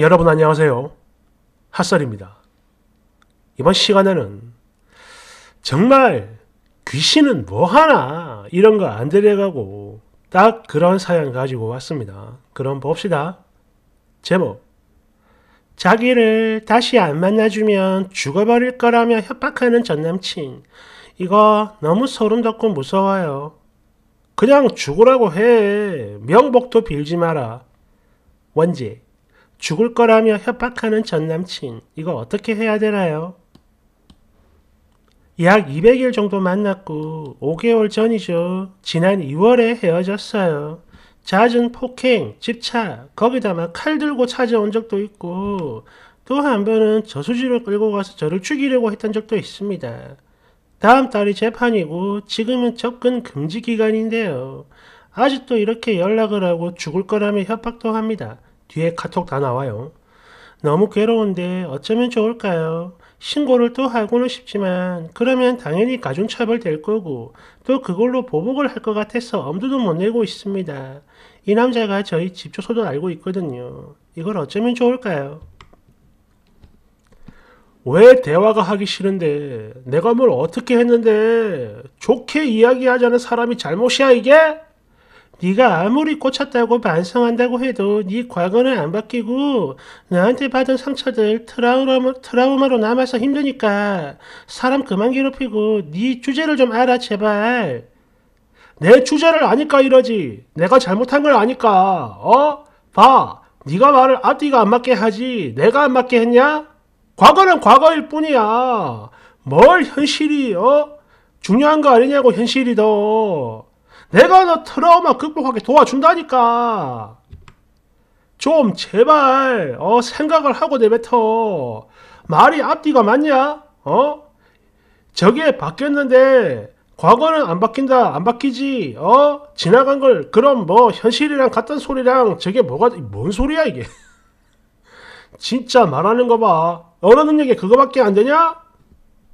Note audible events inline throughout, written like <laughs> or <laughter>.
여러분 안녕하세요. 핫설입니다. 이번 시간에는 정말 귀신은 뭐하나 이런 거안 들여가고 딱 그런 사연 가지고 왔습니다. 그럼 봅시다. 제목 자기를 다시 안 만나주면 죽어버릴 거라며 협박하는 전남친 이거 너무 소름 돋고 무서워요. 그냥 죽으라고 해. 명복도 빌지 마라. 원제 죽을 거라며 협박하는 전 남친. 이거 어떻게 해야 되나요? 약 200일 정도 만났고 5개월 전이죠. 지난 2월에 헤어졌어요. 잦은 폭행, 집착, 거기다 막 칼 들고 찾아온 적도 있고 또 한 번은 저수지로 끌고 가서 저를 죽이려고 했던 적도 있습니다. 다음 달이 재판이고 지금은 접근 금지 기간인데요. 아직도 이렇게 연락을 하고 죽을 거라며 협박도 합니다. 뒤에 카톡 다 나와요. 너무 괴로운데 어쩌면 좋을까요? 신고를 또 하고는 싶지만 그러면 당연히 가중처벌 될 거고 또 그걸로 보복을 할 것 같아서 엄두도 못 내고 있습니다. 이 남자가 저희 집 주소도 알고 있거든요. 이걸 어쩌면 좋을까요? 왜 대화가 하기 싫은데 내가 뭘 어떻게 했는데 좋게 이야기하자는 사람이 잘못이야 이게? 네가 아무리 꽂혔다고 반성한다고 해도 네 과거는 안 바뀌고 나한테 받은 상처들 트라우마, 트라우마로 남아서 힘드니까 사람 그만 괴롭히고 네 주제를 좀 알아 제발. 내 주제를 아니까 이러지. 내가 잘못한 걸 아니까. 어? 봐. 네가 말을 앞뒤가 안 맞게 하지. 내가 안 맞게 했냐? 과거는 과거일 뿐이야. 뭘 현실이 어? 중요한 거 아니냐고 현실이 더. 내가 너 트라우마 극복하게 도와준다니까 좀 제발 어 생각을 하고 내뱉어 말이 앞뒤가 맞냐 어 저게 바뀌었는데 과거는 안 바뀐다 안 바뀌지 어 지나간 걸 그럼 뭐 현실이랑 같은 소리랑 저게 뭐가 뭔 소리야 이게 <laughs> 진짜 말하는 거봐 어느 능력이 그거밖에 안 되냐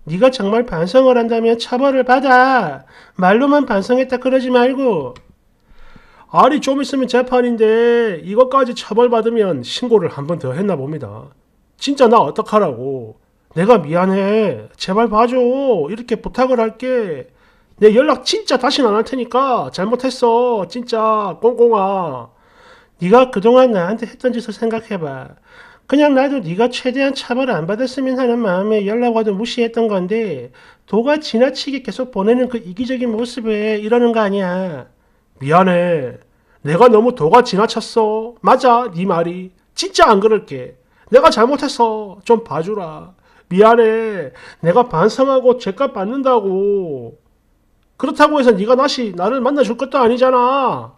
네가 정말 반성을 한다면 처벌을 받아. 말로만 반성했다 그러지 말고. 아니 좀 있으면 재판인데 이것까지 처벌받으면 신고를 한 번 더 했나 봅니다. 진짜 나 어떡하라고. 내가 미안해. 제발 봐줘. 이렇게 부탁을 할게. 내 연락 진짜 다시는 안 할 테니까 잘못했어. 진짜 꽁꽁아. 네가 그동안 나한테 했던 짓을 생각해봐. 그냥 나도 네가 최대한 차벌 안 받았으면 하는 마음에 연락 와도 무시했던 건데 도가 지나치게 계속 보내는 그 이기적인 모습에 이러는 거 아니야. 미안해. 내가 너무 도가 지나쳤어. 맞아, 네 말이. 진짜 안 그럴게. 내가 잘못했어. 좀 봐주라. 미안해. 내가 반성하고 죄값 받는다고. 그렇다고 해서 네가 다시 나를 만나줄 것도 아니잖아.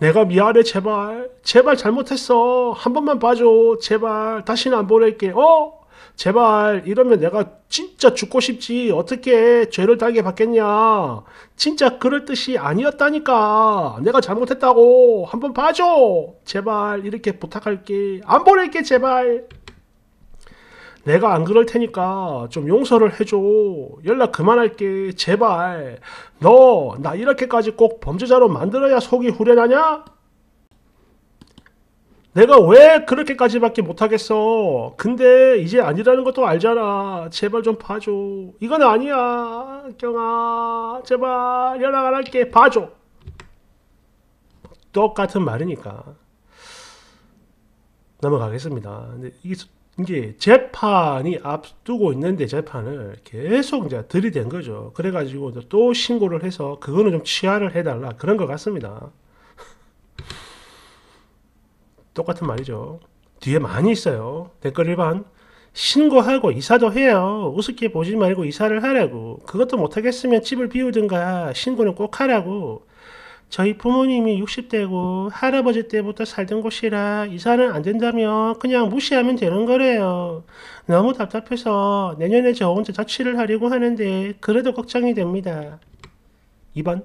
내가 미안해 제발 제발 잘못했어 한 번만 봐줘 제발 다시는 안 보낼게 어? 제발 이러면 내가 진짜 죽고 싶지 어떻게 죄를 당해 받겠냐 진짜 그럴 뜻이 아니었다니까 내가 잘못했다고 한 번 봐줘 제발 이렇게 부탁할게 안 보낼게 제발 내가 안 그럴 테니까 좀 용서를 해줘. 연락 그만할게. 제발. 너, 나 이렇게까지 꼭 범죄자로 만들어야 속이 후련하냐? 내가 왜 그렇게까지밖에 못하겠어. 근데 이제 아니라는 것도 알잖아. 제발 좀 봐줘. 이건 아니야. 경아. 제발 연락 안 할게. 봐줘. 똑같은 말이니까. 넘어가겠습니다. 근데 이게 이제 재판이 앞두고 있는데 재판을 계속 이제 들이댄 거죠. 그래가지고 또 신고를 해서 그거는 좀 취하를 해달라 그런 것 같습니다. <laughs> 똑같은 말이죠. 뒤에 많이 있어요. 댓글 일반 신고하고 이사도 해요. 우습게 보지 말고 이사를 하라고. 그것도 못하겠으면 집을 비우든가 신고는 꼭 하라고. 저희 부모님이 60대고 할아버지 때부터 살던 곳이라 이사는 안 된다며 그냥 무시하면 되는 거래요. 너무 답답해서 내년에 저 혼자 자취를 하려고 하는데 그래도 걱정이 됩니다. 2번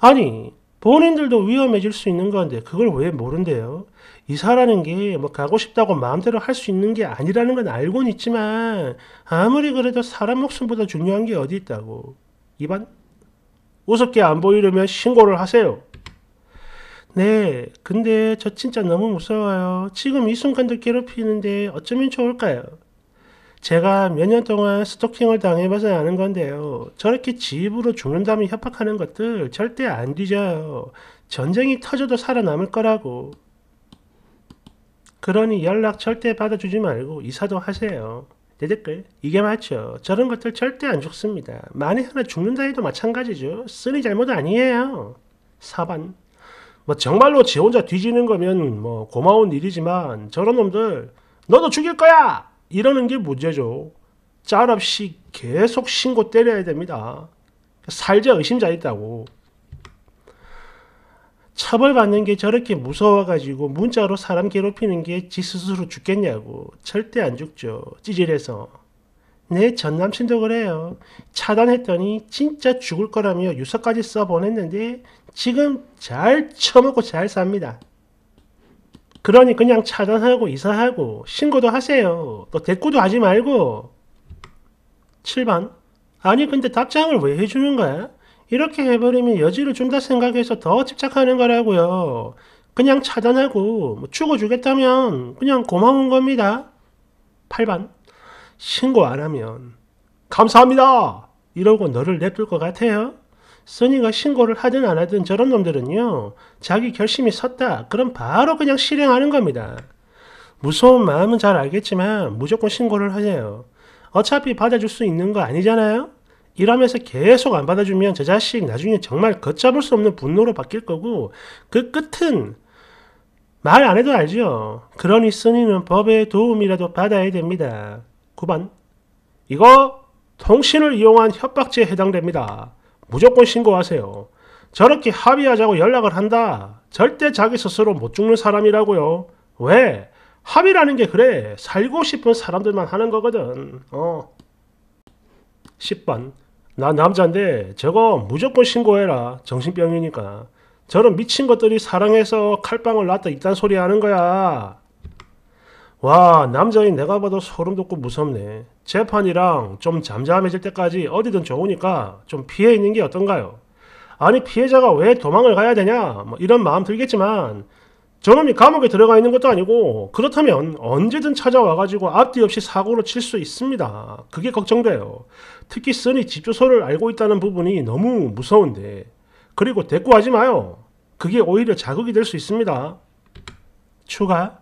아니 본인들도 위험해질 수 있는 건데 그걸 왜 모른대요? 이사라는 게 뭐 가고 싶다고 마음대로 할 수 있는 게 아니라는 건 알고는 있지만 아무리 그래도 사람 목숨보다 중요한 게 어디 있다고. 2번 무섭게 안 보이려면 신고를 하세요. 네, 근데 저 진짜 너무 무서워요. 지금 이 순간도 괴롭히는데 어쩌면 좋을까요? 제가 몇 년 동안 스토킹을 당해봐서 아는 건데요. 저렇게 집으로 죽는다며 협박하는 것들 절대 안 뒤져요. 전쟁이 터져도 살아남을 거라고. 그러니 연락 절대 받아주지 말고 이사도 하세요. 내 댓글 이게 맞죠. 저런 것들 절대 안 죽습니다. 만에 하나 죽는다 해도 마찬가지죠. 쓰리 잘못 아니에요. 4반 뭐 정말로 지 혼자 뒤지는 거면 뭐 고마운 일이지만 저런 놈들 너도 죽일 거야! 이러는 게 문제죠. 짤없이 계속 신고 때려야 됩니다. 살자 의심자 있다고. 처벌받는 게 저렇게 무서워가지고 문자로 사람 괴롭히는 게 지 스스로 죽겠냐고. 절대 안 죽죠. 찌질해서. 내 네, 전남친도 그래요. 차단했더니 진짜 죽을 거라며 유서까지 써보냈는데 지금 잘 처먹고 잘 삽니다. 그러니 그냥 차단하고 이사하고 신고도 하세요. 또 대꾸도 하지 말고. 7번 아니 근데 답장을 왜 해주는 거야? 이렇게 해버리면 여지를 좀 더 생각해서 더 집착하는 거라고요. 그냥 차단하고 뭐 죽어주겠다면 그냥 고마운 겁니다. 8반 신고 안 하면 감사합니다 이러고 너를 냅둘 것 같아요. 써니가 신고를 하든 안 하든 저런 놈들은요. 자기 결심이 섰다. 그럼 바로 그냥 실행하는 겁니다. 무서운 마음은 잘 알겠지만 무조건 신고를 하세요. 어차피 받아줄 수 있는 거 아니잖아요. 이러면서 계속 안 받아주면 제 자식 나중에 정말 걷잡을 수 없는 분노로 바뀔 거고 그 끝은 말 안 해도 알죠. 그러니 쓰니는 법의 도움이라도 받아야 됩니다. 9번 이거 통신을 이용한 협박죄에 해당됩니다. 무조건 신고하세요. 저렇게 합의하자고 연락을 한다. 절대 자기 스스로 못 죽는 사람이라고요. 왜? 합의라는 게 그래. 살고 싶은 사람들만 하는 거거든. 어. 10번 나 남자인데 저거 무조건 신고해라 정신병이니까 저런 미친 것들이 사랑해서 칼빵을 놨다 이딴 소리 하는 거야 와 남자인 내가 봐도 소름 돋고 무섭네 재판이랑 좀 잠잠해질 때까지 어디든 좋으니까 좀 피해 있는 게 어떤가요 아니 피해자가 왜 도망을 가야 되냐 뭐 이런 마음 들겠지만 저놈이 감옥에 들어가 있는 것도 아니고 그렇다면 언제든 찾아와가지고 앞뒤 없이 사고를 칠 수 있습니다. 그게 걱정돼요. 특히 써니 집 주소를 알고 있다는 부분이 너무 무서운데 그리고 대꾸하지 마요. 그게 오히려 자극이 될 수 있습니다. 추가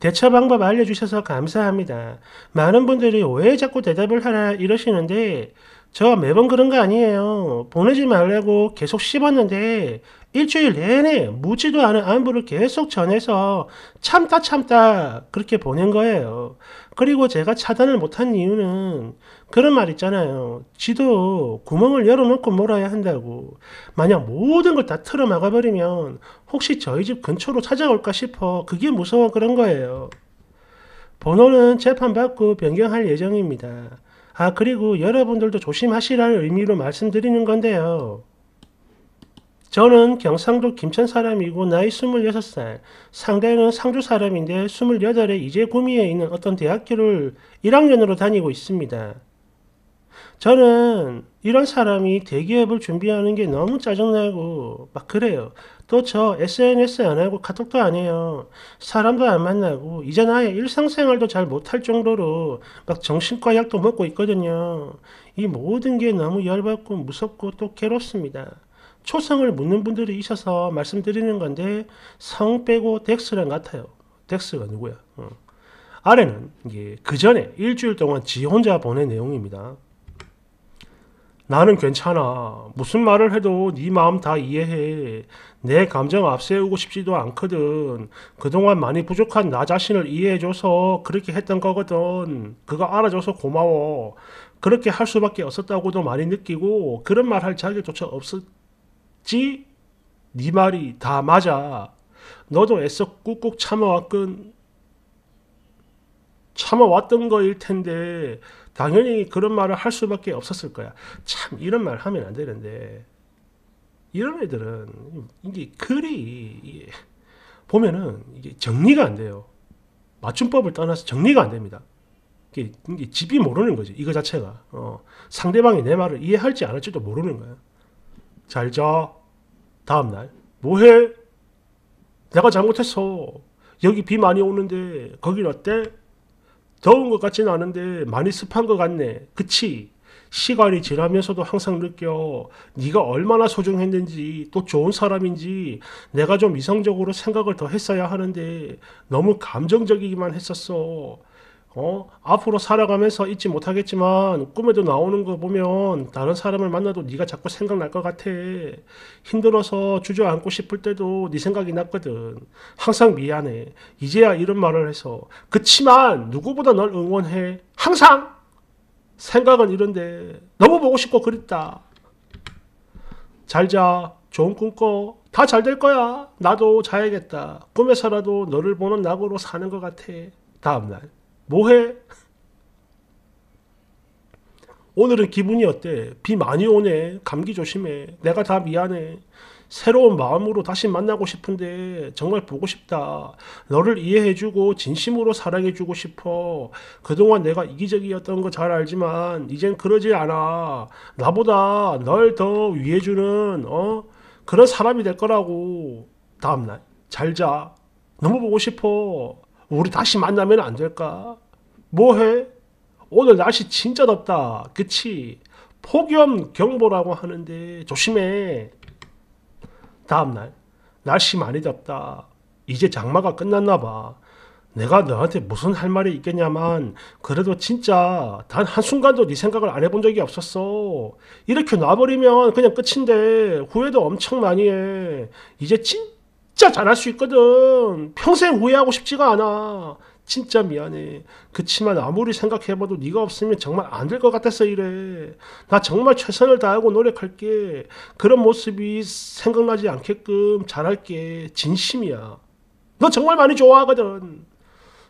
대처 방법 알려주셔서 감사합니다. 많은 분들이 왜 자꾸 대답을 하나 이러시는데 저 매번 그런 거 아니에요. 보내지 말라고 계속 씹었는데 일주일 내내 묻지도 않은 안부를 계속 전해서 참다 참다 그렇게 보낸 거예요. 그리고 제가 차단을 못한 이유는 그런 말 있잖아요. 지도 구멍을 열어놓고 몰아야 한다고. 만약 모든 걸 다 틀어 막아버리면 혹시 저희 집 근처로 찾아올까 싶어 그게 무서워 그런 거예요. 번호는 재판받고 변경할 예정입니다. 아, 그리고 여러분들도 조심하시라는 의미로 말씀드리는 건데요. 저는 경상도 김천 사람이고 나이 26살, 상대는 상주 사람인데 28에 이제 구미에 있는 어떤 대학교를 1학년으로 다니고 있습니다. 저는 이런 사람이 대기업을 준비하는 게 너무 짜증나고 막 그래요. 또 저 SNS 안 하고 카톡도 안 해요. 사람도 안 만나고 이제 나의 일상생활도 잘 못할 정도로 막 정신과 약도 먹고 있거든요. 이 모든 게 너무 열받고 무섭고 또 괴롭습니다. 초성을 묻는 분들이 있어서 말씀드리는 건데 성 빼고 덱스랑 같아요. 덱스가 누구야? 어. 아래는 예, 그 전에 일주일 동안 지 혼자 보낸 내용입니다. 나는 괜찮아. 무슨 말을 해도 네 마음 다 이해해. 내 감정 앞세우고 싶지도 않거든. 그동안 많이 부족한 나 자신을 이해해줘서 그렇게 했던 거거든. 그거 알아줘서 고마워. 그렇게 할 수밖에 없었다고도 많이 느끼고 그런 말 할 자격조차 없었 있지? 네 말이 다 맞아. 너도 애써 꾹꾹 참아왔건 참아왔던 거일 텐데 당연히 그런 말을 할 수밖에 없었을 거야. 참 이런 말 하면 안 되는데 이런 애들은 이게 글이 보면은 이게 정리가 안 돼요. 맞춤법을 떠나서 정리가 안 됩니다. 이게, 이게 집이 모르는 거지 이거 자체가 어, 상대방이 내 말을 이해할지 안 할지도 모르는 거야. 잘 자. 다음날. 뭐해? 내가 잘못했어. 여기 비 많이 오는데 거긴 어때? 더운 것 같진 않은데 많이 습한 것 같네. 그치? 시간이 지나면서도 항상 느껴 네가 얼마나 소중했는지 또 좋은 사람인지 내가 좀 이성적으로 생각을 더 했어야 하는데 너무 감정적이기만 했었어. 어? 앞으로 살아가면서 잊지 못하겠지만 꿈에도 나오는 거 보면 다른 사람을 만나도 네가 자꾸 생각날 것 같아 힘들어서 주저앉고 싶을 때도 네 생각이 났거든 항상 미안해 이제야 이런 말을 해서 그치만 누구보다 널 응원해 항상 생각은 이런데 너무 보고 싶고 그립다 잘자 좋은 꿈 꿔 다 잘 될 거야 나도 자야겠다 꿈에서라도 너를 보는 낙으로 사는 것 같아 다음날 뭐해? 오늘은 기분이 어때? 비 많이 오네. 감기 조심해. 내가 다 미안해. 새로운 마음으로 다시 만나고 싶은데 정말 보고 싶다. 너를 이해해주고 진심으로 사랑해주고 싶어. 그동안 내가 이기적이었던 거 잘 알지만 이젠 그러지 않아. 나보다 널 더 위해주는 어 그런 사람이 될 거라고. 다음날 잘 자. 너무 보고 싶어. 우리 다시 만나면 안 될까? 뭐해? 오늘 날씨 진짜 덥다. 그치? 폭염 경보라고 하는데 조심해. 다음날 날씨 많이 덥다. 이제 장마가 끝났나 봐. 내가 너한테 무슨 할 말이 있겠냐만 그래도 진짜 단 한순간도 네 생각을 안 해본 적이 없었어. 이렇게 놔버리면 그냥 끝인데 후회도 엄청 많이 해. 이제 진 진짜 잘할 수 있거든. 평생 후회하고 싶지가 않아. 진짜 미안해. 그치만 아무리 생각해봐도 네가 없으면 정말 안 될 것 같아서 이래. 나 정말 최선을 다하고 노력할게. 그런 모습이 생각나지 않게끔 잘할게. 진심이야. 너 정말 많이 좋아하거든.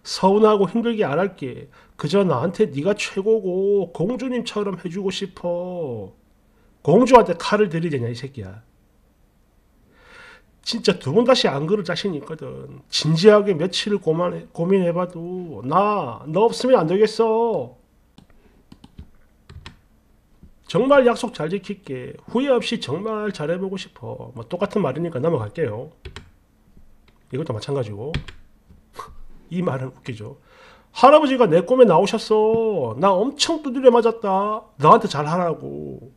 서운하고 힘들게 안 할게. 그저 나한테 네가 최고고 공주님처럼 해주고 싶어. 공주한테 칼을 들이대냐 이 새끼야. 진짜 두 번 다시 안 그럴 자신이 있거든. 진지하게 며칠을 고만해, 고민해봐도 나 너 없으면 안 되겠어. 정말 약속 잘 지킬게. 후회 없이 정말 잘해보고 싶어. 뭐 똑같은 말이니까 넘어갈게요. 이것도 마찬가지고. <laughs> 이 말은 웃기죠. 할아버지가 내 꿈에 나오셨어. 나 엄청 두드려 맞았다. 너한테 잘하라고.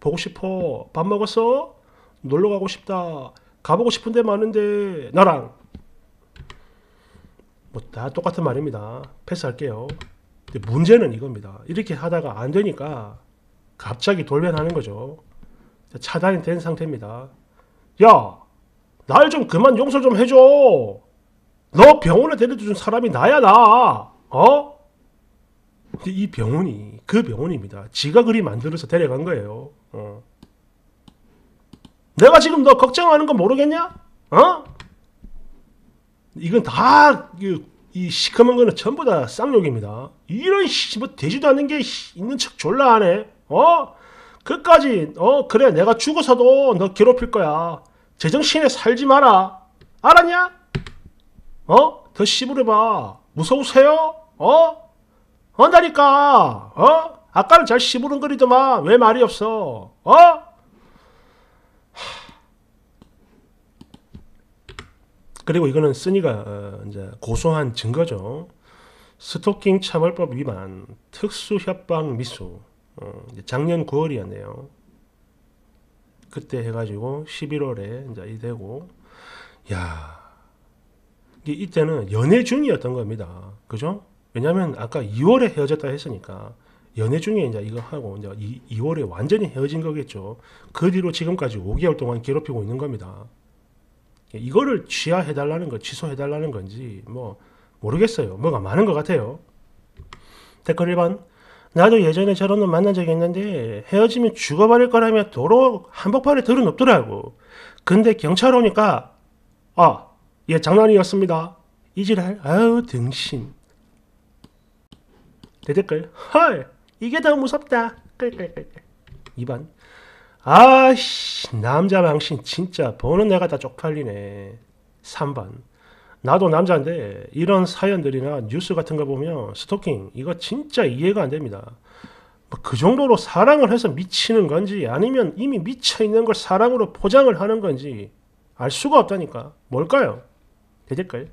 보고 싶어. 밥 먹었어? 놀러 가고 싶다. 가보고 싶은 데 많은데 나랑 뭐 다 똑같은 말입니다. 패스할게요. 근데 문제는 이겁니다. 이렇게 하다가 안 되니까 갑자기 돌변하는 거죠. 차단이 된 상태입니다. 야, 날 좀 그만 용서 좀 해줘. 너 병원에 데려다 준 사람이 나야 나. 어? 이 병원이 그 병원입니다. 지가 그리 만들어서 데려간 거예요. 어. 내가 지금 너 걱정하는 거 모르겠냐? 어? 이건 다, 그, 이 시커먼 거는 전부 다 쌍욕입니다. 이런, 씨, 뭐, 되지도 않는 게 있는 척 졸라 하네. 어? 끝까지, 어, 그래, 내가 죽어서도 너 괴롭힐 거야. 제정신에 살지 마라. 알았냐? 어? 더 씹으려봐. 무서우세요? 어? 한다니까. 어? 아까는 잘 시부름거리더만 왜 말이 없어? 어? 그리고 이거는 쓰니가 어, 이제 고소한 증거죠. 스토킹 처벌법 위반, 특수협박 미수. 어, 작년 9월이었네요. 그때 해가지고 11월에 이제 이 되고, 야 이때는 연애 중이었던 겁니다. 그죠? 왜냐면 아까 2월에 헤어졌다 했으니까 연애 중에 이제 이거 하고 이제 2, 월에 완전히 헤어진 거겠죠. 그 뒤로 지금까지 5개월 동안 괴롭히고 있는 겁니다. 예, 이거를 취하해달라는 거, 취소해달라는 건지 뭐 모르겠어요. 뭐가 많은 것 같아요. 댓글 1번 나도 예전에 저런 놈 만난 적이 있는데 헤어지면 죽어버릴 거라며 도로 한복판에 들어눕더라고. 근데 경찰 오니까 아, 예 장난이었습니다. 이질할 아우 등신. 대댓글 헐 이게 더 무섭다. 2번 아씨 남자 망신 진짜 보는 내가 다 쪽팔리네. 3번 나도 남자인데 이런 사연들이나 뉴스 같은 거 보면 스토킹 이거 진짜 이해가 안 됩니다. 뭐 그 정도로 사랑을 해서 미치는 건지 아니면 이미 미쳐 있는 걸 사랑으로 포장을 하는 건지 알 수가 없다니까. 뭘까요? 대댓글.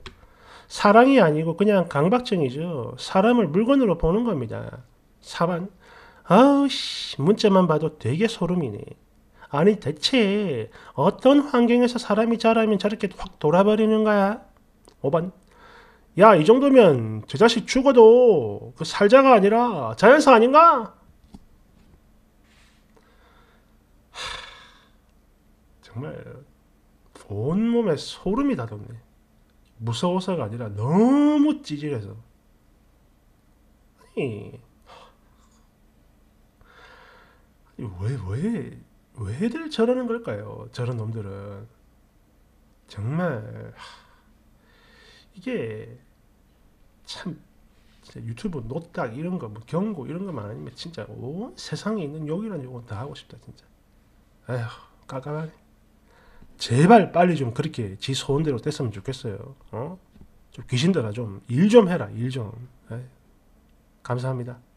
사랑이 아니고 그냥 강박증이죠. 사람을 물건으로 보는 겁니다. 4번. 아우씨 문자만 봐도 되게 소름이네. 아니 대체 어떤 환경에서 사람이 자라면 저렇게 확 돌아버리는 거야? 5번 야이 정도면 저 자식 죽어도 그 살자가 아니라 자연사 아닌가? 하, 정말 온몸에 소름이 돋네 무서워서가 아니라 너무 찌질해서 아니 왜 왜? 왜들 저러는 걸까요? 저런 놈들은 정말 이게 참 유튜브 노딱 이런 거, 뭐 경고 이런 것만 아니면 진짜 온 세상에 있는 욕이란 욕은 다 하고 싶다 진짜. 에휴 까까하네. 제발 빨리 좀 그렇게 지 소원대로 됐으면 좋겠어요. 어? 좀 귀신들아 좀 일 좀 해라 일 좀. 감사합니다.